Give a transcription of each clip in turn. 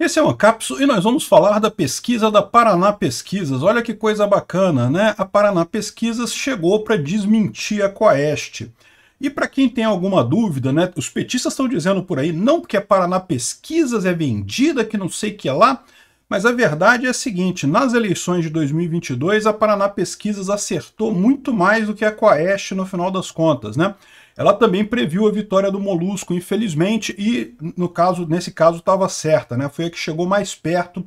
Esse é o Ancapsu e nós vamos falar da pesquisa da Paraná Pesquisas. Olha que coisa bacana, né? A Paraná Pesquisas chegou para desmentir a Coeste. E para quem tem alguma dúvida, né? Os petistas estão dizendo por aí, não porque a Paraná Pesquisas é vendida, que não sei que é lá, mas a verdade é a seguinte, nas eleições de 2022, a Paraná Pesquisas acertou muito mais do que a Coeste no final das contas, né? Ela também previu a vitória do Molusco, infelizmente, e no caso, nesse caso estava certa, né? Foi a que chegou mais perto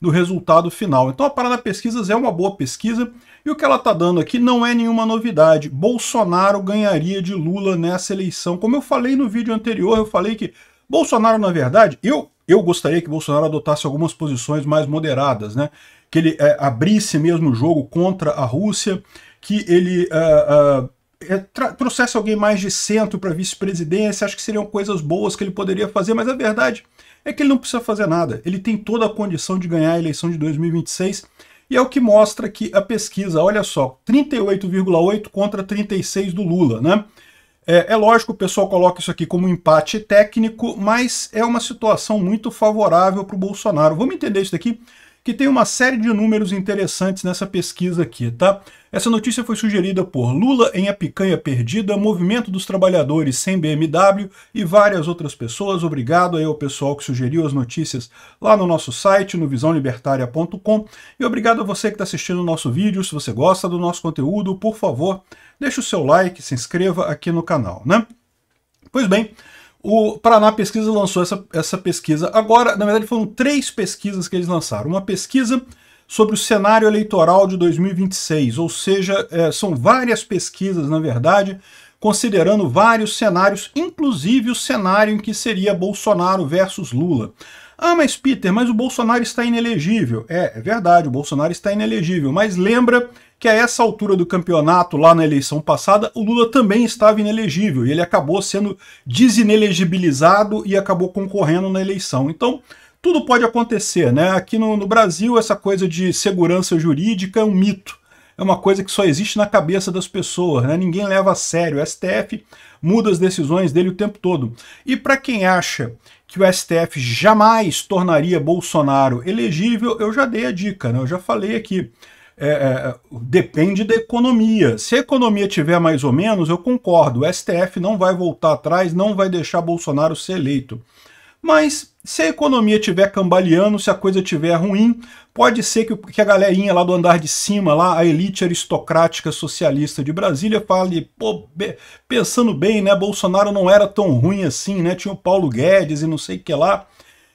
do resultado final. Então a Paraná Pesquisas é uma boa pesquisa e o que ela está dando aqui não é nenhuma novidade. Bolsonaro ganharia de Lula nessa eleição. Como eu falei no vídeo anterior, eu falei que Bolsonaro, na verdade, eu, eu gostaria que Bolsonaro adotasse algumas posições mais moderadas, né? Que ele é, abrisse mesmo o jogo contra a Rússia, que ele... Uh, uh, é, trouxesse alguém mais de centro para vice-presidência, acho que seriam coisas boas que ele poderia fazer, mas a verdade é que ele não precisa fazer nada. Ele tem toda a condição de ganhar a eleição de 2026 e é o que mostra que a pesquisa, olha só, 38,8 contra 36 do Lula, né? É, é lógico, o pessoal coloca isso aqui como um empate técnico, mas é uma situação muito favorável para o Bolsonaro. Vamos entender isso daqui que tem uma série de números interessantes nessa pesquisa aqui, tá? Essa notícia foi sugerida por Lula em A Picanha Perdida, Movimento dos Trabalhadores sem BMW e várias outras pessoas. Obrigado aí ao pessoal que sugeriu as notícias lá no nosso site, no visãolibertaria.com. E obrigado a você que está assistindo o nosso vídeo. Se você gosta do nosso conteúdo, por favor, deixe o seu like, se inscreva aqui no canal, né? Pois bem, o Paraná Pesquisa lançou essa, essa pesquisa agora. Na verdade, foram três pesquisas que eles lançaram. Uma pesquisa sobre o cenário eleitoral de 2026, ou seja, é, são várias pesquisas, na verdade, considerando vários cenários, inclusive o cenário em que seria Bolsonaro versus Lula. Ah, mas Peter, mas o Bolsonaro está inelegível. É, é verdade, o Bolsonaro está inelegível, mas lembra que a essa altura do campeonato, lá na eleição passada, o Lula também estava inelegível e ele acabou sendo desinelegibilizado e acabou concorrendo na eleição. Então, tudo pode acontecer, né? Aqui no, no Brasil, essa coisa de segurança jurídica é um mito é uma coisa que só existe na cabeça das pessoas, né? ninguém leva a sério. O STF muda as decisões dele o tempo todo. E para quem acha que o STF jamais tornaria Bolsonaro elegível, eu já dei a dica, né? eu já falei aqui. É, é, é depende da economia. Se a economia tiver mais ou menos, eu concordo, o STF não vai voltar atrás, não vai deixar Bolsonaro ser eleito. Mas se a economia tiver cambaleando, se a coisa tiver ruim, pode ser que, que a galerinha lá do andar de cima, lá, a elite aristocrática socialista de Brasília, fale, pô, be, pensando bem, né, Bolsonaro não era tão ruim assim, né, tinha o Paulo Guedes e não sei o que lá.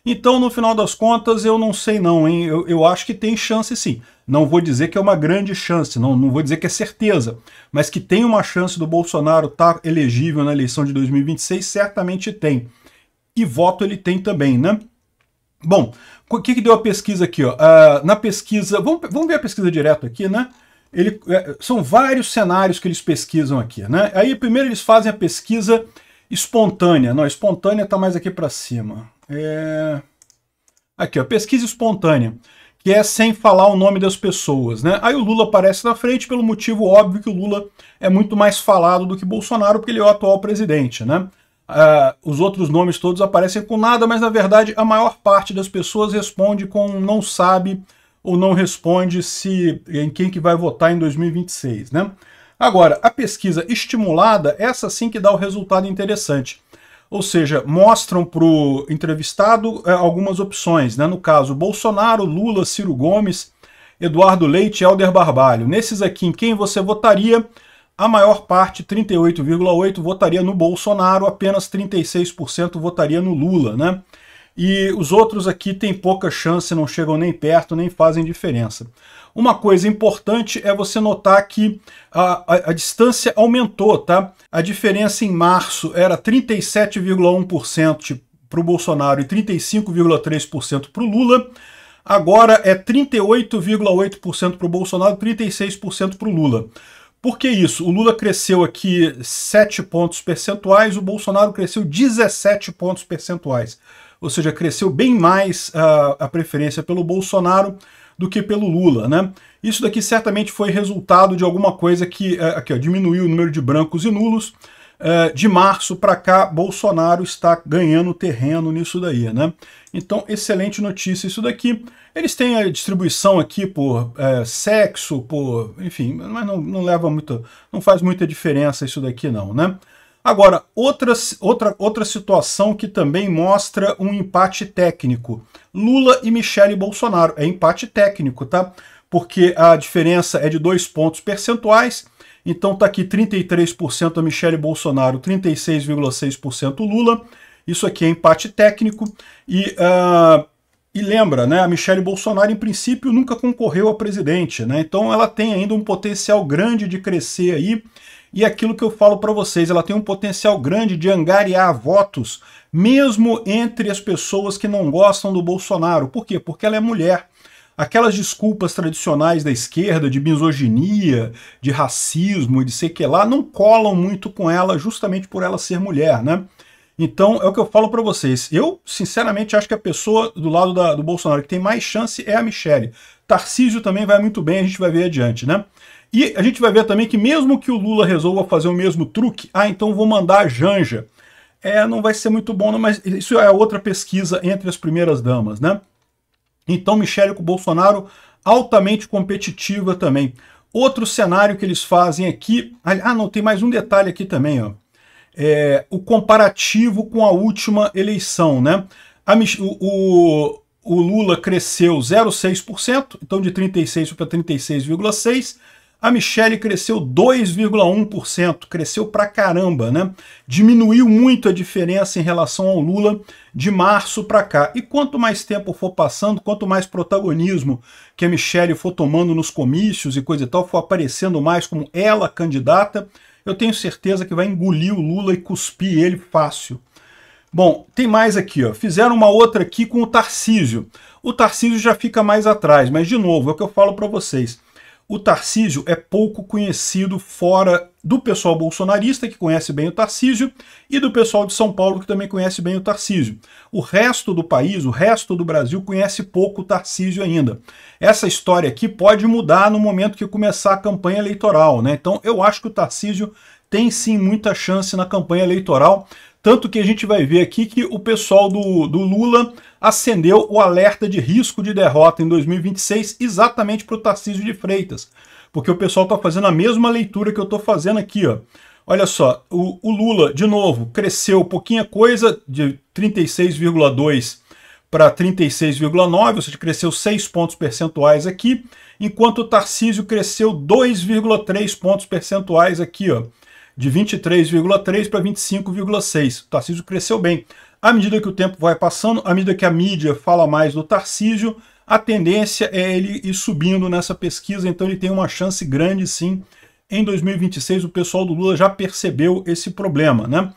Então, no final das contas, eu não sei não, hein, eu, eu acho que tem chance sim. Não vou dizer que é uma grande chance, não, não vou dizer que é certeza, mas que tem uma chance do Bolsonaro estar tá elegível na eleição de 2026, certamente tem e voto ele tem também, né? Bom, o que, que deu a pesquisa aqui? Ó? Uh, na pesquisa, vamos, vamos ver a pesquisa direto aqui, né? Ele, é, são vários cenários que eles pesquisam aqui, né? Aí primeiro eles fazem a pesquisa espontânea. Não, espontânea está mais aqui para cima. É... Aqui, ó, pesquisa espontânea, que é sem falar o nome das pessoas, né? Aí o Lula aparece na frente pelo motivo óbvio que o Lula é muito mais falado do que Bolsonaro, porque ele é o atual presidente, né? Uh, os outros nomes todos aparecem com nada, mas na verdade a maior parte das pessoas responde com não sabe ou não responde se em quem que vai votar em 2026, né? Agora, a pesquisa estimulada, essa sim que dá o um resultado interessante. Ou seja, mostram para o entrevistado eh, algumas opções, né? No caso, Bolsonaro, Lula, Ciro Gomes, Eduardo Leite e Helder Barbalho. Nesses aqui, em quem você votaria? a maior parte, 38,8%, votaria no Bolsonaro, apenas 36% votaria no Lula, né? E os outros aqui têm pouca chance, não chegam nem perto, nem fazem diferença. Uma coisa importante é você notar que a, a, a distância aumentou, tá? A diferença em março era 37,1% para o Bolsonaro e 35,3% para o Lula. Agora é 38,8% para o Bolsonaro e 36% para o Lula. Por que isso? O Lula cresceu aqui 7 pontos percentuais, o Bolsonaro cresceu 17 pontos percentuais. Ou seja, cresceu bem mais uh, a preferência pelo Bolsonaro do que pelo Lula, né? Isso daqui certamente foi resultado de alguma coisa que uh, aqui, ó, diminuiu o número de brancos e nulos, eh, de março para cá, Bolsonaro está ganhando terreno nisso daí, né? Então, excelente notícia isso daqui. Eles têm a distribuição aqui por é, sexo, por. enfim, mas não, não leva muito. não faz muita diferença isso daqui, não, né? Agora, outra, outra, outra situação que também mostra um empate técnico. Lula e Michele Bolsonaro. É empate técnico, tá? Porque a diferença é de dois pontos percentuais então está aqui 33% a Michele Bolsonaro, 36,6% Lula. Isso aqui é empate técnico. E, uh, e lembra, né, a Michele Bolsonaro, em princípio, nunca concorreu a presidente. Né? Então ela tem ainda um potencial grande de crescer aí. E é aquilo que eu falo para vocês, ela tem um potencial grande de angariar votos, mesmo entre as pessoas que não gostam do Bolsonaro. Por quê? Porque ela é mulher. Aquelas desculpas tradicionais da esquerda de misoginia, de racismo e de sei que lá não colam muito com ela justamente por ela ser mulher, né? Então, é o que eu falo para vocês. Eu, sinceramente, acho que a pessoa do lado da, do Bolsonaro que tem mais chance é a Michelle. Tarcísio também vai muito bem, a gente vai ver adiante, né? E a gente vai ver também que mesmo que o Lula resolva fazer o mesmo truque, ah, então vou mandar a Janja. É, não vai ser muito bom, não, mas isso é outra pesquisa entre as primeiras damas, né? Então, Michele com Bolsonaro altamente competitiva também. Outro cenário que eles fazem aqui... Ah, não, tem mais um detalhe aqui também, ó. É, o comparativo com a última eleição, né? A, o, o Lula cresceu 0,6%, então de 36 para 36,6%, a Michelle cresceu 2,1%, cresceu pra caramba, né? Diminuiu muito a diferença em relação ao Lula de março para cá. E quanto mais tempo for passando, quanto mais protagonismo que a Michelle for tomando nos comícios e coisa e tal, for aparecendo mais como ela candidata, eu tenho certeza que vai engolir o Lula e cuspir ele fácil. Bom, tem mais aqui, ó. Fizeram uma outra aqui com o Tarcísio. O Tarcísio já fica mais atrás, mas de novo, é o que eu falo para vocês o Tarcísio é pouco conhecido fora do pessoal bolsonarista, que conhece bem o Tarcísio, e do pessoal de São Paulo, que também conhece bem o Tarcísio. O resto do país, o resto do Brasil, conhece pouco o Tarcísio ainda. Essa história aqui pode mudar no momento que começar a campanha eleitoral, né? Então eu acho que o Tarcísio tem sim muita chance na campanha eleitoral, tanto que a gente vai ver aqui que o pessoal do, do Lula acendeu o alerta de risco de derrota em 2026 exatamente para o Tarcísio de Freitas, porque o pessoal está fazendo a mesma leitura que eu estou fazendo aqui. Ó. Olha só, o, o Lula, de novo, cresceu pouquinha coisa, de 36,2% para 36,9%, ou seja, cresceu 6 pontos percentuais aqui, enquanto o Tarcísio cresceu 2,3 pontos percentuais aqui, ó, de 23,3 para 25,6. O Tarcísio cresceu bem. À medida que o tempo vai passando, à medida que a mídia fala mais do Tarcísio, a tendência é ele ir subindo nessa pesquisa, então ele tem uma chance grande sim. Em 2026 o pessoal do Lula já percebeu esse problema, né?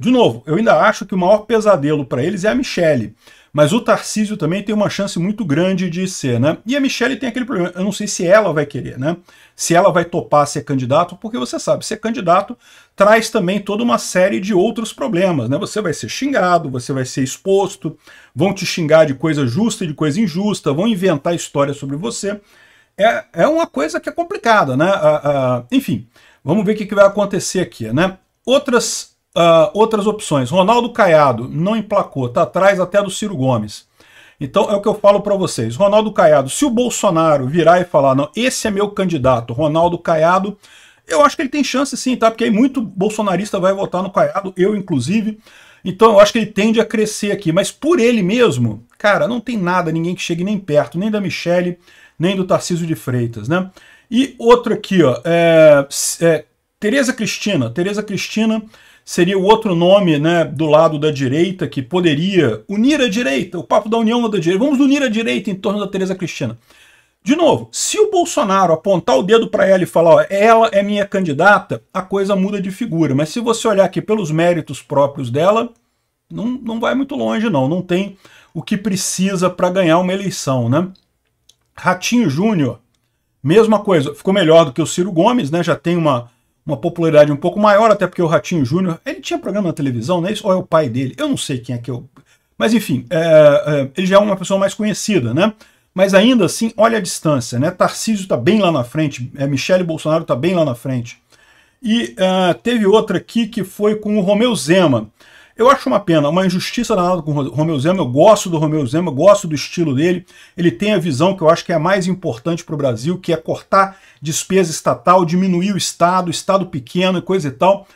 De novo, eu ainda acho que o maior pesadelo para eles é a Michelle. Mas o Tarcísio também tem uma chance muito grande de ser, né? E a Michelle tem aquele problema, eu não sei se ela vai querer, né? Se ela vai topar ser candidato, porque você sabe, ser candidato traz também toda uma série de outros problemas, né? Você vai ser xingado, você vai ser exposto, vão te xingar de coisa justa e de coisa injusta, vão inventar histórias sobre você. É, é uma coisa que é complicada, né? enfim, vamos ver o que vai acontecer aqui, né? Outras Uh, outras opções. Ronaldo Caiado não emplacou, tá atrás até do Ciro Gomes. Então é o que eu falo para vocês. Ronaldo Caiado, se o Bolsonaro virar e falar, não, esse é meu candidato, Ronaldo Caiado, eu acho que ele tem chance sim, tá? Porque aí muito bolsonarista vai votar no Caiado, eu inclusive. Então eu acho que ele tende a crescer aqui, mas por ele mesmo, cara, não tem nada, ninguém que chegue nem perto, nem da Michelle, nem do Tarcísio de Freitas, né? E outro aqui, ó, é, é Tereza Cristina. Tereza Cristina seria o outro nome né, do lado da direita que poderia unir a direita, o papo da união da direita. Vamos unir a direita em torno da Tereza Cristina. De novo, se o Bolsonaro apontar o dedo para ela e falar ó, ela é minha candidata, a coisa muda de figura. Mas se você olhar aqui pelos méritos próprios dela, não, não vai muito longe não. Não tem o que precisa para ganhar uma eleição, né? Ratinho Júnior, mesma coisa. Ficou melhor do que o Ciro Gomes, né? Já tem uma uma popularidade um pouco maior, até porque o Ratinho Júnior, ele tinha programa na televisão, né isso? Ou é o pai dele? Eu não sei quem é que é o Mas enfim, é, é, ele já é uma pessoa mais conhecida, né? Mas ainda assim, olha a distância, né? Tarcísio está bem lá na frente, é, Michele Bolsonaro está bem lá na frente. E é, teve outra aqui que foi com o Romeu Zema. Eu acho uma pena, uma injustiça danada com o Romeu Zema. Eu gosto do Romeu Zema, eu gosto do estilo dele. Ele tem a visão que eu acho que é a mais importante para o Brasil, que é cortar despesa estatal, diminuir o Estado, Estado pequeno e coisa e tal.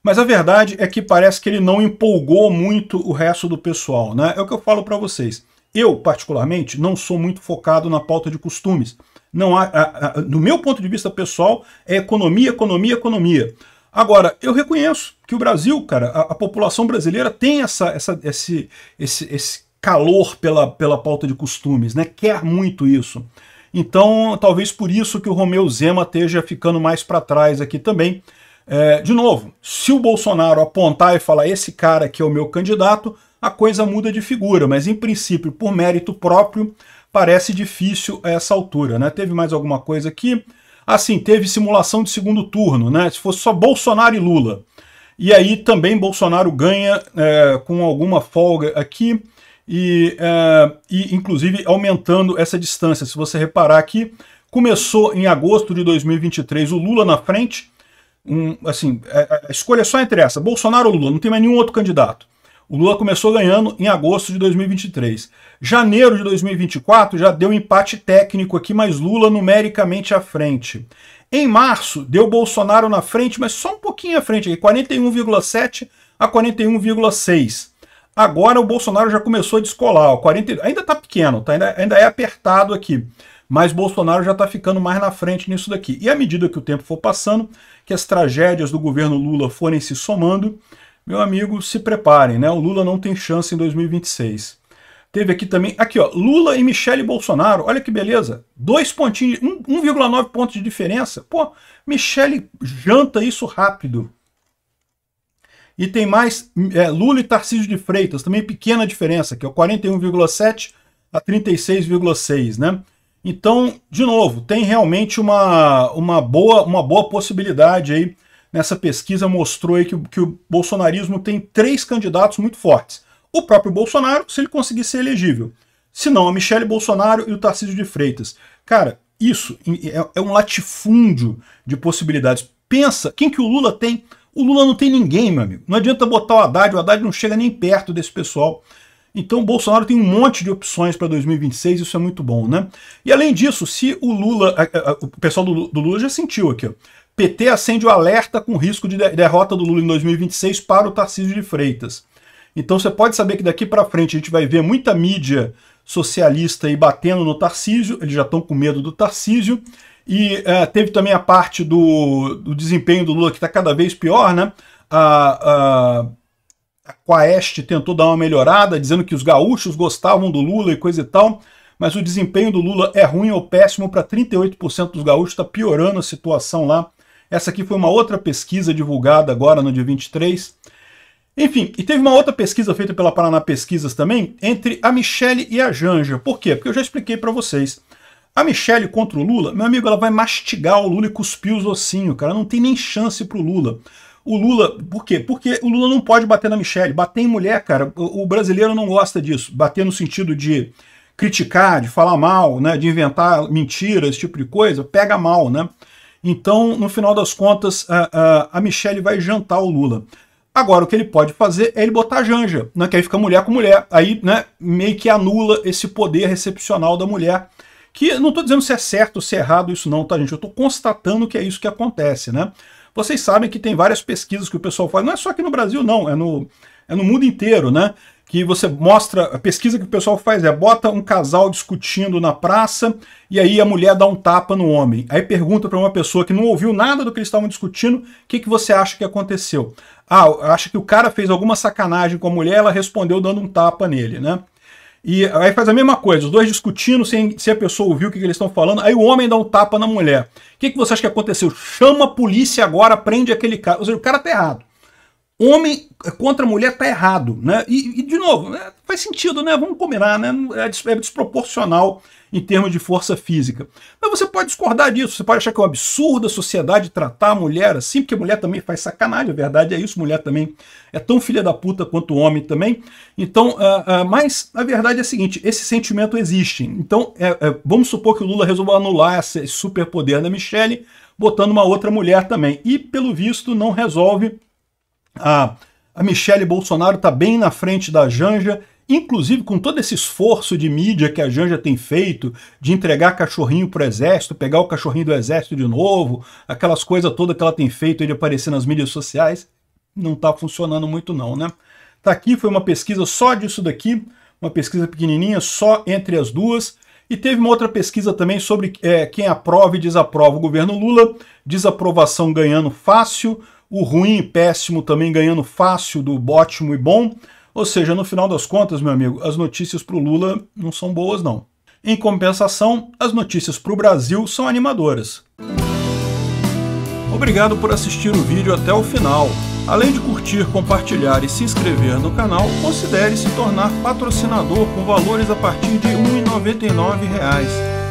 Mas a verdade é que parece que ele não empolgou muito o resto do pessoal. Né? É o que eu falo para vocês. Eu, particularmente, não sou muito focado na pauta de costumes. Não há, a, a, no meu ponto de vista pessoal, é economia, economia, economia. Agora, eu reconheço que o Brasil, cara, a, a população brasileira tem essa, essa, esse, esse, esse calor pela, pela pauta de costumes, né? Quer muito isso. Então, talvez por isso que o Romeu Zema esteja ficando mais para trás aqui também. É, de novo, se o Bolsonaro apontar e falar esse cara aqui é o meu candidato, a coisa muda de figura, mas em princípio, por mérito próprio, parece difícil a essa altura. Né? Teve mais alguma coisa aqui? Assim, teve simulação de segundo turno, né? Se fosse só Bolsonaro e Lula. E aí também Bolsonaro ganha é, com alguma folga aqui e, é, e, inclusive, aumentando essa distância. Se você reparar aqui, começou em agosto de 2023 o Lula na frente. Um, assim, é, é, a escolha é só entre essa, Bolsonaro ou Lula, não tem mais nenhum outro candidato. O Lula começou ganhando em agosto de 2023. Janeiro de 2024 já deu empate técnico aqui, mas Lula numericamente à frente. Em março, deu Bolsonaro na frente, mas só um pouquinho à frente, 41,7 a 41,6. Agora o Bolsonaro já começou a descolar, ó, 40, ainda está pequeno, tá, ainda, ainda é apertado aqui mas Bolsonaro já está ficando mais na frente nisso daqui. E à medida que o tempo for passando, que as tragédias do governo Lula forem se somando, meu amigo, se preparem, né? O Lula não tem chance em 2026. Teve aqui também, aqui ó, Lula e Michele Bolsonaro, olha que beleza, dois pontinhos, 1,9 pontos de diferença. Pô, Michele janta isso rápido. E tem mais é, Lula e Tarcísio de Freitas, também pequena diferença, que é o 41,7 a 36,6, né? Então, de novo, tem realmente uma, uma, boa, uma boa possibilidade aí nessa pesquisa mostrou aí que, que o bolsonarismo tem três candidatos muito fortes. O próprio Bolsonaro, se ele conseguir ser elegível. Se não, a Michele Bolsonaro e o Tarcísio de Freitas. Cara, isso é, é, um latifúndio de possibilidades. Pensa, quem que o Lula tem? O Lula não tem ninguém, meu amigo. Não adianta botar o Haddad, o Haddad não chega nem perto desse pessoal. Então o Bolsonaro tem um monte de opções para 2026, isso é muito bom, né? E além disso, se o Lula, o pessoal do, Lula já sentiu aqui, ó, PT acende o alerta com risco de derrota do Lula em 2026 para o Tarcísio de Freitas. Então você pode saber que daqui para frente a gente vai ver muita mídia socialista aí batendo no Tarcísio, eles já estão com medo do Tarcísio. E uh, teve também a parte do, do desempenho do Lula que está cada vez pior, né? A, a, a Quaest tentou dar uma melhorada, dizendo que os gaúchos gostavam do Lula e coisa e tal mas o desempenho do Lula é ruim ou péssimo para 38% dos gaúchos, está piorando a situação lá essa aqui foi uma outra pesquisa divulgada agora no dia 23. Enfim, e teve uma outra pesquisa feita pela Paraná Pesquisas também, entre a Michelle e a Janja. Por quê? Porque eu já expliquei para vocês. A Michelle contra o Lula, meu amigo, ela vai mastigar o Lula e cuspir os ossinhos, cara. Não tem nem chance pro Lula. O Lula, por quê? Porque o Lula não pode bater na Michelle. Bater em mulher, cara, o, brasileiro não gosta disso. Bater no sentido de criticar, de falar mal, né, de inventar mentiras, esse tipo de coisa, pega mal, né? Então, no final das contas, a, a, a Michelle vai jantar o Lula. Agora, o que ele pode fazer é ele botar a Janja, né, que aí fica mulher com mulher. Aí né, meio que anula esse poder recepcional da mulher. Que não estou dizendo se é certo ou se é errado isso não, tá, gente? Eu estou constatando que é isso que acontece, né? Vocês sabem que tem várias pesquisas que o pessoal faz, não é só aqui no Brasil, não, é no, é no mundo inteiro, né? que você mostra, a pesquisa que o pessoal faz é bota um casal discutindo na praça e aí a mulher dá um tapa no homem. Aí pergunta para uma pessoa que não ouviu nada do que eles estavam discutindo, o que, que você acha que aconteceu? Ah, acha que o cara fez alguma sacanagem com a mulher, ela respondeu dando um tapa nele, né? E aí faz a mesma coisa, os dois discutindo sem se a pessoa ouviu o que, que eles estão falando, aí o homem dá um tapa na mulher. O que, que você acha que aconteceu? Chama a polícia agora, prende aquele cara. Ou seja, o cara tá errado homem contra mulher tá errado, né? E, e de novo, né? faz sentido, né? Vamos combinar, né? É, é desproporcional em termos de força física. Mas você pode discordar disso, você pode achar que é um absurdo a sociedade tratar a mulher assim, porque mulher também faz sacanagem, a verdade é isso, mulher também é tão filha da puta quanto o homem também. Então, uh, uh, mas a verdade é a seguinte, esse sentimento existe. Então, é, é, vamos supor que o Lula resolva anular esse superpoder da Michelle, botando uma outra mulher também. E, pelo visto, não resolve a, a Michele Bolsonaro está bem na frente da Janja, inclusive com todo esse esforço de mídia que a Janja tem feito, de entregar cachorrinho para o exército, pegar o cachorrinho do exército de novo, aquelas coisas todas que ela tem feito de aparecer nas mídias sociais, não está funcionando muito não, né? Tá aqui, foi uma pesquisa só disso daqui, uma pesquisa pequenininha, só entre as duas, e teve uma outra pesquisa também sobre é, quem aprova e desaprova o governo Lula, desaprovação ganhando fácil, o ruim e péssimo também ganhando fácil do ótimo e bom. Ou seja, no final das contas, meu amigo, as notícias para o Lula não são boas, não. Em compensação, as notícias para o Brasil são animadoras. Obrigado por assistir o vídeo até o final. Além de curtir, compartilhar e se inscrever no canal, considere se tornar patrocinador com valores a partir de R$ 1,99